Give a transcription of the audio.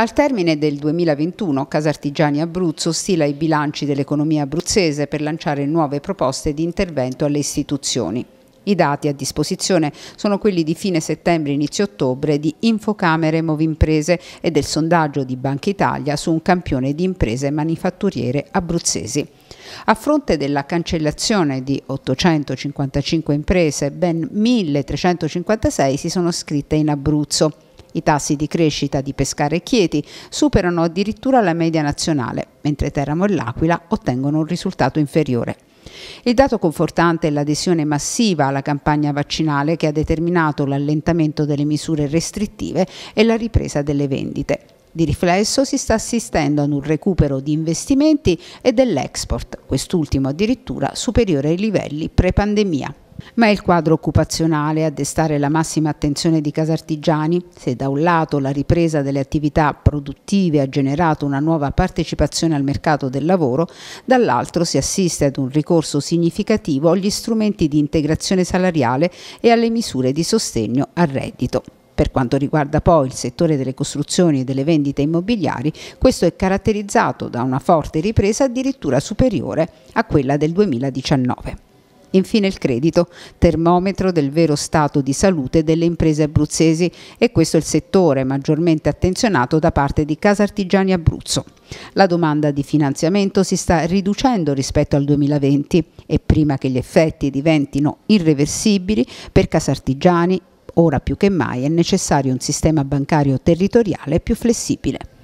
Al termine del 2021 Casartigiani Abruzzo stila i bilanci dell'economia abruzzese per lanciare nuove proposte di intervento alle istituzioni. I dati a disposizione sono quelli di fine settembre-inizio ottobre di Infocamere Movimprese e del sondaggio di Banca Italia su un campione di imprese manifatturiere abruzzesi. A fronte della cancellazione di 855 imprese, ben 1356 si sono iscritte in Abruzzo. I tassi di crescita di Pescara e Chieti superano addirittura la media nazionale, mentre Teramo e L'Aquila ottengono un risultato inferiore. Il dato confortante è l'adesione massiva alla campagna vaccinale che ha determinato l'allentamento delle misure restrittive e la ripresa delle vendite. Di riflesso si sta assistendo ad un recupero di investimenti e dell'export, quest'ultimo addirittura superiore ai livelli pre-pandemia. Ma è il quadro occupazionale a destare la massima attenzione di Casartigiani, se da un lato la ripresa delle attività produttive ha generato una nuova partecipazione al mercato del lavoro, dall'altro si assiste ad un ricorso significativo agli strumenti di integrazione salariale e alle misure di sostegno al reddito. Per quanto riguarda poi il settore delle costruzioni e delle vendite immobiliari, questo è caratterizzato da una forte ripresa addirittura superiore a quella del 2019. Infine il credito, termometro del vero stato di salute delle imprese abruzzesi e questo è il settore maggiormente attenzionato da parte di Casa Artigiani Abruzzo. La domanda di finanziamento si sta riducendo rispetto al 2020 e prima che gli effetti diventino irreversibili per Casartigiani, ora più che mai è necessario un sistema bancario territoriale più flessibile.